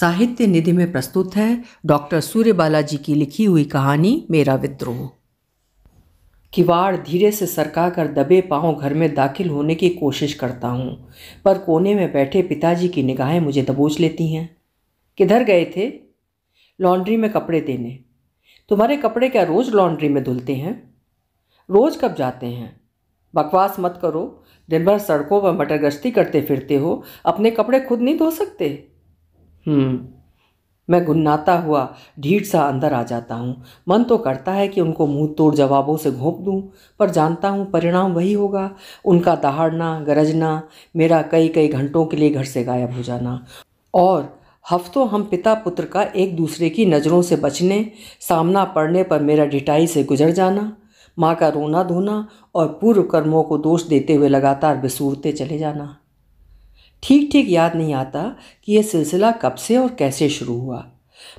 साहित्य निधि में प्रस्तुत है डॉक्टर सूर्य बालाजी की लिखी हुई कहानी मेरा विद्रोह किवाड़ धीरे से सरका कर दबे पाँव घर में दाखिल होने की कोशिश करता हूँ पर कोने में बैठे पिताजी की निगाहें मुझे दबोच लेती हैं किधर गए थे लॉन्ड्री में कपड़े देने तुम्हारे कपड़े क्या रोज़ लॉन्ड्री में धुलते हैं रोज़ कब जाते हैं बकवास मत करो दिन भर सड़कों पर मटर गश्ती करते फिरते हो अपने कपड़े खुद नहीं धो सकते हम्म। मैं गुन्नाता हुआ ढीठ सा अंदर आ जाता हूँ मन तो करता है कि उनको मुँह तोड़ जवाबों से घोंप दूँ पर जानता हूँ परिणाम वही होगा उनका दहाड़ना गरजना मेरा कई कई घंटों के लिए घर से गायब हो जाना और हफ्तों हम पिता पुत्र का एक दूसरे की नज़रों से बचने सामना पड़ने पर मेरा डिटाई से गुजर जाना माँ का रोना धोना और पूर्व कर्मों को दोष देते हुए लगातार बिसूरते चले जाना ठीक ठीक याद नहीं आता कि यह सिलसिला कब से और कैसे शुरू हुआ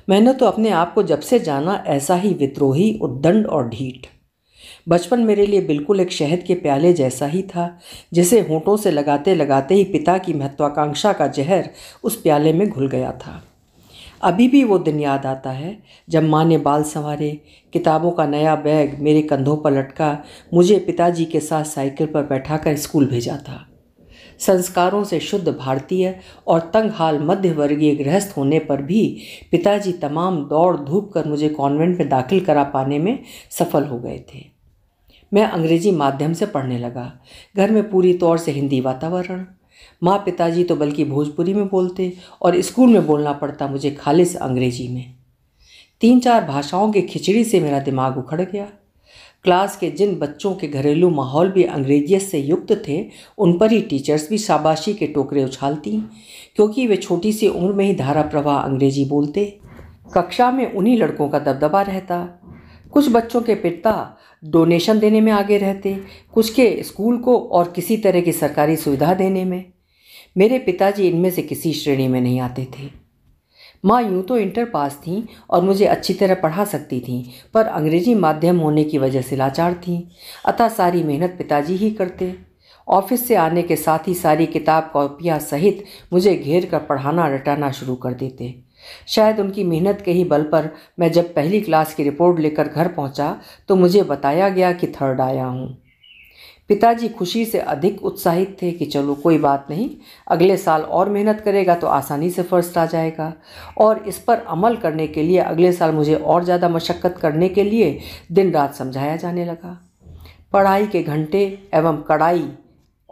मैंने तो अपने आप को जब से जाना ऐसा ही विद्रोही उद्दंड और ढीठ बचपन मेरे लिए बिल्कुल एक शहद के प्याले जैसा ही था जिसे होंठों से लगाते लगाते ही पिता की महत्वाकांक्षा का जहर उस प्याले में घुल गया था अभी भी वो दिन याद आता है जब माँ ने बाल संवारे किताबों का नया बैग मेरे कंधों पर लटका मुझे पिताजी के साथ साइकिल पर बैठा कर स्कूल भेजा था संस्कारों से शुद्ध भारतीय और तंगहाल मध्य वर्गीय गृहस्थ होने पर भी पिताजी तमाम दौड़ धूप कर मुझे कॉन्वेंट में दाखिल करा पाने में सफल हो गए थे मैं अंग्रेजी माध्यम से पढ़ने लगा घर में पूरी तौर से हिंदी वातावरण माँ पिताजी तो बल्कि भोजपुरी में बोलते और स्कूल में बोलना पड़ता मुझे खालिश अंग्रेजी में तीन चार भाषाओं की खिचड़ी से मेरा दिमाग उखड़ गया क्लास के जिन बच्चों के घरेलू माहौल भी अंग्रेजियत से युक्त थे उन पर ही टीचर्स भी शाबाशी के टोकरे उछालती क्योंकि वे छोटी सी उम्र में ही धारा प्रवाह अंग्रेजी बोलते कक्षा में उन्हीं लड़कों का दबदबा रहता कुछ बच्चों के पिता डोनेशन देने में आगे रहते कुछ के स्कूल को और किसी तरह की सरकारी सुविधा देने में मेरे पिताजी इनमें से किसी श्रेणी में नहीं आते थे माँ यूँ तो इंटर पास थीं और मुझे अच्छी तरह पढ़ा सकती थीं पर अंग्रेजी माध्यम होने की वजह से लाचार थीं अतः सारी मेहनत पिताजी ही करते ऑफिस से आने के साथ ही सारी किताब कॉपियाँ सहित मुझे घेर कर पढ़ाना रटाना शुरू कर देते शायद उनकी मेहनत के ही बल पर मैं जब पहली क्लास की रिपोर्ट लेकर घर पहुंचा तो मुझे बताया गया कि थर्ड आया हूँ पिताजी खुशी से अधिक उत्साहित थे कि चलो कोई बात नहीं अगले साल और मेहनत करेगा तो आसानी से फर्स्ट आ जाएगा और इस पर अमल करने के लिए अगले साल मुझे और ज़्यादा मशक्क़त करने के लिए दिन रात समझाया जाने लगा पढ़ाई के घंटे एवं कड़ाई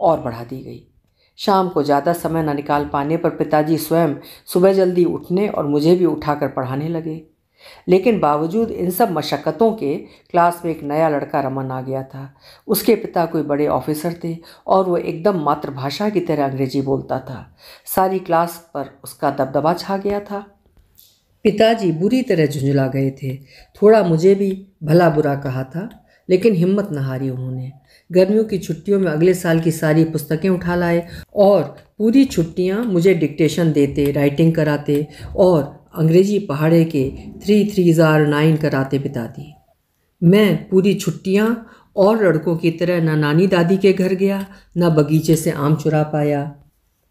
और बढ़ा दी गई शाम को ज़्यादा समय न निकाल पाने पर पिताजी स्वयं सुबह जल्दी उठने और मुझे भी उठाकर पढ़ाने लगे लेकिन बावजूद इन सब मशक्क़तों के क्लास में एक नया लड़का रमन आ गया था उसके पिता कोई बड़े ऑफिसर थे और वो एकदम मातृभाषा की तरह अंग्रेजी बोलता था सारी क्लास पर उसका दबदबा छा गया था पिताजी बुरी तरह झुंझला गए थे थोड़ा मुझे भी भला बुरा कहा था लेकिन हिम्मत न हारी उन्होंने गर्मियों की छुट्टियों में अगले साल की सारी पुस्तकें उठा लाए और पूरी छुट्टियां मुझे डिक्टेशन देते राइटिंग कराते और अंग्रेजी पहाड़े के थ्री थ्री ज़ार नाइन का रातें बिता दी मैं पूरी छुट्टियाँ और लड़कों की तरह ना नानी दादी के घर गया ना बगीचे से आम चुरा पाया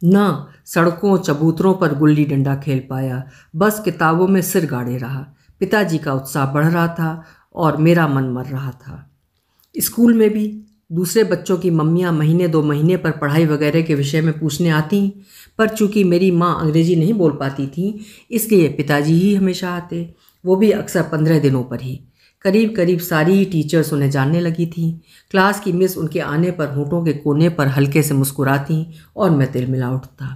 ना सड़कों चबूतरों पर गुल्ली डंडा खेल पाया बस किताबों में सिर गाड़े रहा पिताजी का उत्साह बढ़ रहा था और मेरा मन मर रहा था स्कूल में भी दूसरे बच्चों की मम्मियाँ महीने दो महीने पर पढ़ाई वगैरह के विषय में पूछने आती पर चूंकि मेरी माँ अंग्रेज़ी नहीं बोल पाती थी इसलिए पिताजी ही हमेशा आते वो भी अक्सर पंद्रह दिनों पर ही करीब करीब सारी ही टीचर्स उन्हें जानने लगी थी क्लास की मिस उनके आने पर होठों के कोने पर हल्के से मुस्कुराती और मैं तिल मिला उठता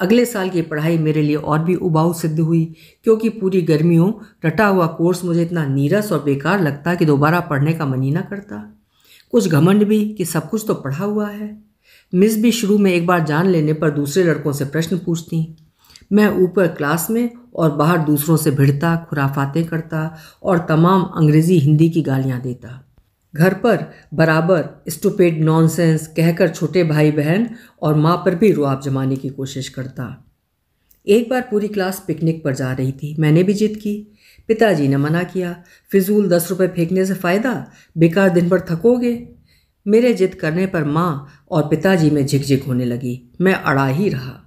अगले साल की पढ़ाई मेरे लिए और भी उबाऊ सिद्ध हुई क्योंकि पूरी गर्मियों रटा हुआ कोर्स मुझे इतना नीरस और बेकार लगता कि दोबारा पढ़ने का मन ही ना करता कुछ घमंड भी कि सब कुछ तो पढ़ा हुआ है मिस भी शुरू में एक बार जान लेने पर दूसरे लड़कों से प्रश्न पूछती मैं ऊपर क्लास में और बाहर दूसरों से भिड़ता खुराफातें करता और तमाम अंग्रेज़ी हिंदी की गालियाँ देता घर पर बराबर स्टूपेड नॉनसेंस कहकर छोटे भाई बहन और माँ पर भी रुआब जमाने की कोशिश करता एक बार पूरी क्लास पिकनिक पर जा रही थी मैंने भी जिद की पिताजी ने मना किया फिजूल दस रुपये फेंकने से फ़ायदा बेकार दिन भर थकोगे मेरे जिद करने पर माँ और पिताजी में झिकझिक होने लगी मैं अड़ा ही रहा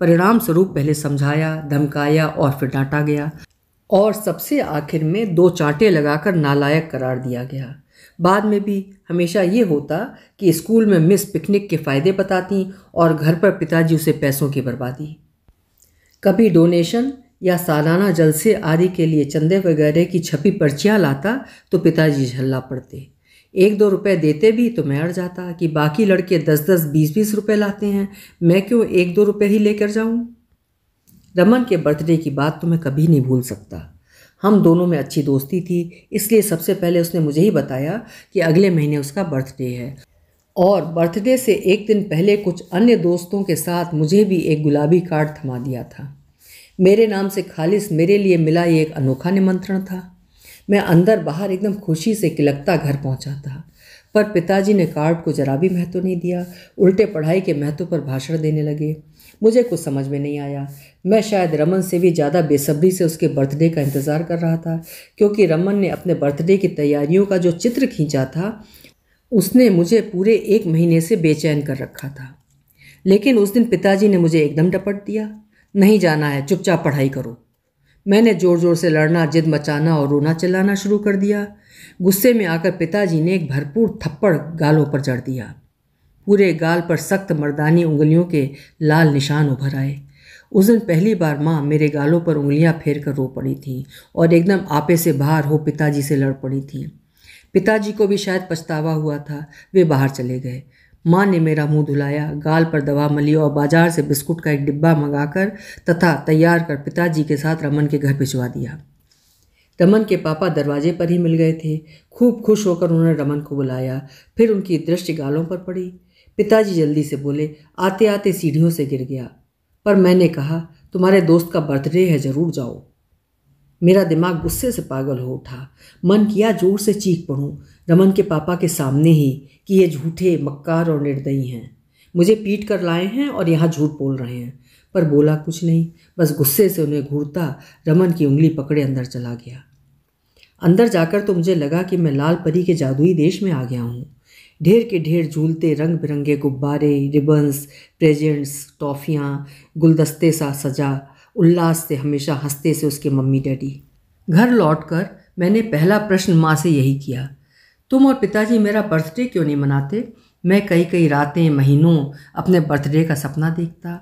परिणाम स्वरूप पहले समझाया धमकाया और फिर डांटा गया और सबसे आखिर में दो चांटे लगाकर नालायक करार दिया गया बाद में भी हमेशा ये होता कि स्कूल में मिस पिकनिक के फ़ायदे बताती और घर पर पिताजी उसे पैसों की बर्बादी कभी डोनेशन या सालाना जलसे आदि के लिए चंदे वगैरह की छपी पर्चियाँ लाता तो पिताजी झल्ला पड़ते एक दो रुपए देते भी तो मैं अड़ जाता कि बाकी लड़के दस दस बीस बीस रुपए लाते हैं मैं क्यों एक दो रुपए ही लेकर जाऊं रमन के बर्थडे की बात तो मैं कभी नहीं भूल सकता हम दोनों में अच्छी दोस्ती थी इसलिए सबसे पहले उसने मुझे ही बताया कि अगले महीने उसका बर्थडे है और बर्थडे से एक दिन पहले कुछ अन्य दोस्तों के साथ मुझे भी एक गुलाबी कार्ड थमा दिया था मेरे नाम से खालिस मेरे लिए मिला ये एक अनोखा निमंत्रण था मैं अंदर बाहर एकदम खुशी से किलकता घर पहुंचा था पर पिताजी ने कार्ड को जरा भी महत्व नहीं दिया उल्टे पढ़ाई के महत्व पर भाषण देने लगे मुझे कुछ समझ में नहीं आया मैं शायद रमन से भी ज़्यादा बेसब्री से उसके बर्थडे का इंतज़ार कर रहा था क्योंकि रमन ने अपने बर्थडे की तैयारियों का जो चित्र खींचा था उसने मुझे पूरे एक महीने से बेचैन कर रखा था लेकिन उस दिन पिताजी ने मुझे एकदम डपट दिया नहीं जाना है चुपचाप पढ़ाई करो मैंने ज़ोर ज़ोर से लड़ना जिद मचाना और रोना चिल्लाना शुरू कर दिया गुस्से में आकर पिताजी ने एक भरपूर थप्पड़ गालों पर जड़ दिया पूरे गाल पर सख्त मर्दानी उंगलियों के लाल निशान उभर आए उस दिन पहली बार माँ मेरे गालों पर उंगलियाँ फेर कर रो पड़ी थीं और एकदम आपे से बाहर हो पिताजी से लड़ पड़ी थी पिताजी को भी शायद पछतावा हुआ था वे बाहर चले गए माँ ने मेरा मुंह धुलाया गाल पर दवा मली और बाजार से बिस्कुट का एक डिब्बा मंगाकर तथा तैयार कर पिताजी के साथ रमन के घर भिजवा दिया रमन के पापा दरवाजे पर ही मिल गए थे खूब खुश होकर उन्होंने रमन को बुलाया फिर उनकी दृष्टि गालों पर पड़ी पिताजी जल्दी से बोले आते आते सीढ़ियों से गिर गया पर मैंने कहा तुम्हारे दोस्त का बर्थडे है ज़रूर जाओ मेरा दिमाग गुस्से से पागल हो उठा मन किया जोर से चीख पड़ूँ रमन के पापा के सामने ही कि ये झूठे मक्कार और निर्दयी हैं मुझे पीट कर लाए हैं और यहाँ झूठ बोल रहे हैं पर बोला कुछ नहीं बस गुस्से से उन्हें घूरता रमन की उंगली पकड़े अंदर चला गया अंदर जाकर तो मुझे लगा कि मैं लाल परी के जादुई देश में आ गया हूँ ढेर के ढेर झूलते रंग बिरंगे गुब्बारे रिबन्स प्रेजेंट्स टॉफ़ियाँ गुलदस्ते सा सजा उल्लास से हमेशा हंसते से उसके मम्मी डैडी घर लौटकर मैंने पहला प्रश्न माँ से यही किया तुम और पिताजी मेरा बर्थडे क्यों नहीं मनाते मैं कई कई रातें महीनों अपने बर्थडे का सपना देखता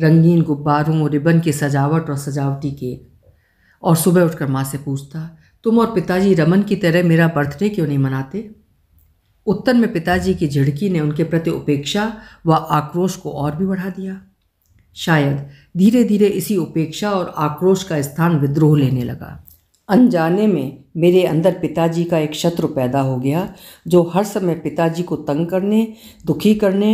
रंगीन गुब्बारों रिबन की सजावट और सजावटी केक और सुबह उठकर माँ से पूछता तुम और पिताजी रमन की तरह मेरा बर्थडे क्यों नहीं मनाते उत्तर में पिताजी की झिड़की ने उनके प्रति उपेक्षा व आक्रोश को और भी बढ़ा दिया शायद धीरे धीरे इसी उपेक्षा और आक्रोश का स्थान विद्रोह लेने लगा अनजाने में मेरे अंदर पिताजी का एक शत्रु पैदा हो गया जो हर समय पिताजी को तंग करने दुखी करने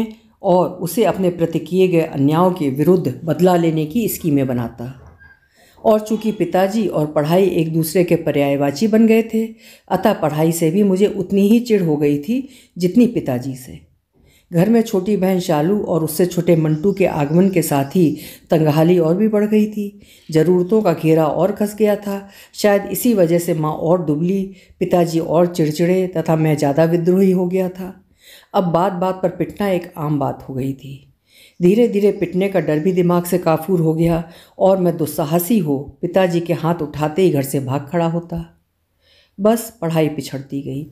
और उसे अपने प्रति किए गए अन्यायों के विरुद्ध बदला लेने की स्कीमें बनाता और चूंकि पिताजी और पढ़ाई एक दूसरे के पर्यायवाची बन गए थे अतः पढ़ाई से भी मुझे उतनी ही चिढ़ हो गई थी जितनी पिताजी से घर में छोटी बहन शालू और उससे छोटे मंटू के आगमन के साथ ही तंगहाली और भी बढ़ गई थी ज़रूरतों का घेरा और खस गया था शायद इसी वजह से माँ और दुबली पिताजी और चिड़चिड़े तथा मैं ज़्यादा विद्रोही हो गया था अब बात बात पर पिटना एक आम बात हो गई थी धीरे धीरे पिटने का डर भी दिमाग से काफूर हो गया और मैं दुस्साहसी हो पिताजी के हाथ उठाते ही घर से भाग खड़ा होता बस पढ़ाई पिछड़ती गई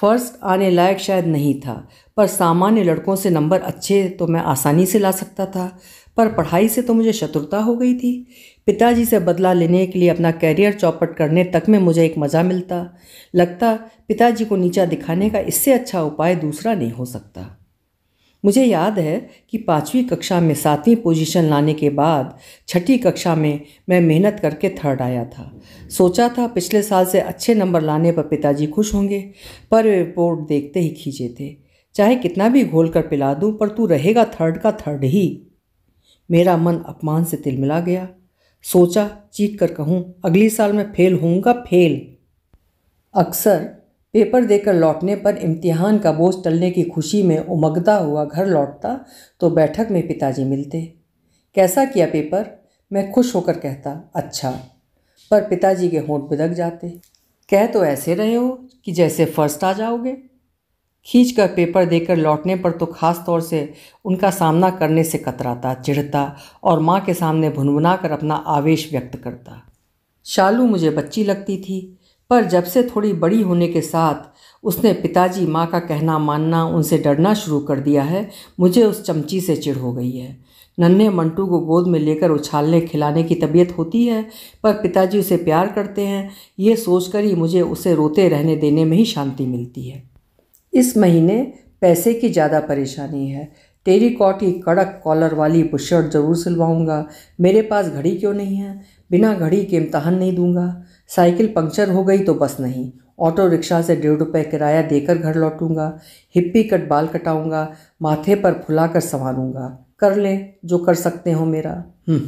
फ़र्स्ट आने लायक शायद नहीं था पर सामान्य लड़कों से नंबर अच्छे तो मैं आसानी से ला सकता था पर पढ़ाई से तो मुझे शत्रुता हो गई थी पिताजी से बदला लेने के लिए अपना कैरियर चौपट करने तक में मुझे एक मज़ा मिलता लगता पिताजी को नीचा दिखाने का इससे अच्छा उपाय दूसरा नहीं हो सकता मुझे याद है कि पाँचवीं कक्षा में सातवीं पोजीशन लाने के बाद छठी कक्षा में मैं मेहनत करके थर्ड आया था सोचा था पिछले साल से अच्छे नंबर लाने पर पिताजी खुश होंगे पर रिपोर्ट देखते ही खींचे थे चाहे कितना भी घोल कर पिला दूँ पर तू रहेगा थर्ड का थर्ड ही मेरा मन अपमान से तिलमिला गया सोचा चीख कर कहूँ अगले साल मैं फेल होऊंगा फेल अक्सर पेपर देकर लौटने पर इम्तिहान का बोझ टलने की खुशी में उमगता हुआ घर लौटता तो बैठक में पिताजी मिलते कैसा किया पेपर मैं खुश होकर कहता अच्छा पर पिताजी के होंठ बिदक जाते कह तो ऐसे रहे हो कि जैसे फर्स्ट आ जाओगे खींच कर पेपर देकर लौटने पर तो ख़ास तौर से उनका सामना करने से कतराता चिढ़ता और माँ के सामने भुनभुना कर अपना आवेश व्यक्त करता शालू मुझे बच्ची लगती थी पर जब से थोड़ी बड़ी होने के साथ उसने पिताजी माँ का कहना मानना उनसे डरना शुरू कर दिया है मुझे उस चमची से चिढ़ हो गई है नन्हे मंटू को गोद में लेकर उछालने खिलाने की तबीयत होती है पर पिताजी उसे प्यार करते हैं ये सोचकर ही मुझे उसे रोते रहने देने में ही शांति मिलती है इस महीने पैसे की ज़्यादा परेशानी है तेरी कॉटी कड़क कॉलर वाली बुशर्ट ज़रूर सिलवाऊंगा मेरे पास घड़ी क्यों नहीं है बिना घड़ी के इम्तहान नहीं दूंगा साइकिल पंक्चर हो गई तो बस नहीं ऑटो रिक्शा से डेढ़ रुपये किराया देकर घर लौटूंगा हिप्पी कट बाल कटाऊंगा माथे पर फुला कर संवारूँगा कर लें जो कर सकते हो मेरा हम्म,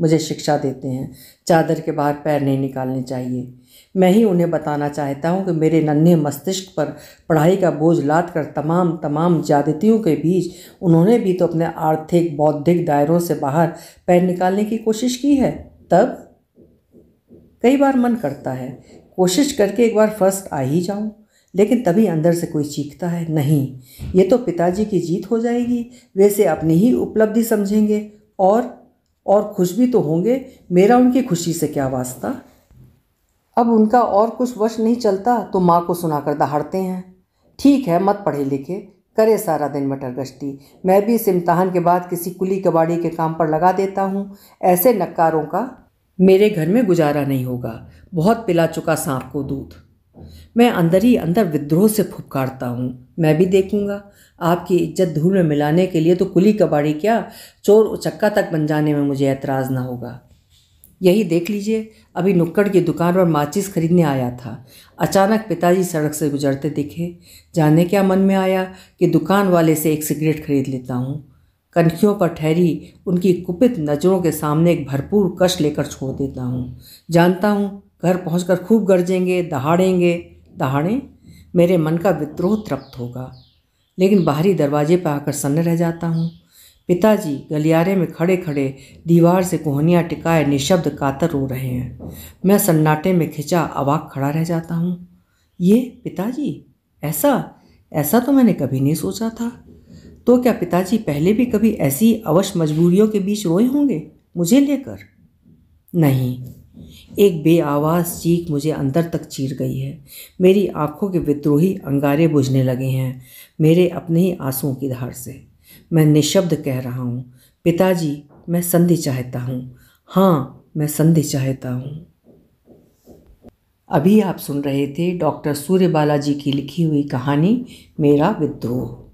मुझे शिक्षा देते हैं चादर के बाहर पैर नहीं निकालने चाहिए मैं ही उन्हें बताना चाहता हूँ कि मेरे नन्हे मस्तिष्क पर पढ़ाई का बोझ लाद कर तमाम तमाम ज्यादतियों के बीच उन्होंने भी तो अपने आर्थिक बौद्धिक दायरों से बाहर पैर निकालने की कोशिश की है तब कई बार मन करता है कोशिश करके एक बार फर्स्ट आ ही जाऊं लेकिन तभी अंदर से कोई चीखता है नहीं ये तो पिताजी की जीत हो जाएगी वैसे अपनी ही उपलब्धि समझेंगे और और खुश भी तो होंगे मेरा उनकी खुशी से क्या वास्ता अब उनका और कुछ वश नहीं चलता तो माँ को सुनाकर दहाड़ते हैं ठीक है मत पढ़े लिखे करे सारा दिन मटर गश्ती मैं भी इस इम्तहान के बाद किसी कुली कबाड़ी के काम पर लगा देता हूँ ऐसे नक्कारों का मेरे घर में गुजारा नहीं होगा बहुत पिला चुका सांप को दूध मैं अंदर ही अंदर विद्रोह से फुपकारता हूँ मैं भी देखूँगा आपकी इज्जत धूल में मिलाने के लिए तो कुली कबाड़ी क्या चोर उचक्का तक बन जाने में मुझे ऐतराज़ ना होगा यही देख लीजिए अभी नुक्कड़ की दुकान पर माचिस खरीदने आया था अचानक पिताजी सड़क से गुजरते दिखे जाने क्या मन में आया कि दुकान वाले से एक सिगरेट खरीद लेता हूँ कनखियों पर ठहरी उनकी कुपित नज़रों के सामने एक भरपूर कश लेकर छोड़ देता हूँ जानता हूँ घर पहुँच खूब गरजेंगे दहाड़ेंगे दहाड़े मेरे मन का विद्रोह तृप्त होगा लेकिन बाहरी दरवाजे पर आकर सन्न रह जाता हूँ पिताजी गलियारे में खड़े खड़े दीवार से कोहनियाँ टिकाए निशब्द कातर रो रहे हैं मैं सन्नाटे में खिंचा अवाक खड़ा रह जाता हूँ ये पिताजी ऐसा ऐसा तो मैंने कभी नहीं सोचा था तो क्या पिताजी पहले भी कभी ऐसी अवश्य मजबूरियों के बीच रोए होंगे मुझे लेकर नहीं एक बेआवाज़ चीख मुझे अंदर तक चीर गई है मेरी आंखों के विद्रोही अंगारे बुझने लगे हैं मेरे अपने ही आंसुओं की धार से मैं निशब्द कह रहा हूँ पिताजी मैं संधि चाहता हूँ हाँ मैं संधि चाहता हूँ अभी आप सुन रहे थे डॉक्टर सूर्य बालाजी की लिखी हुई कहानी मेरा विद्रोह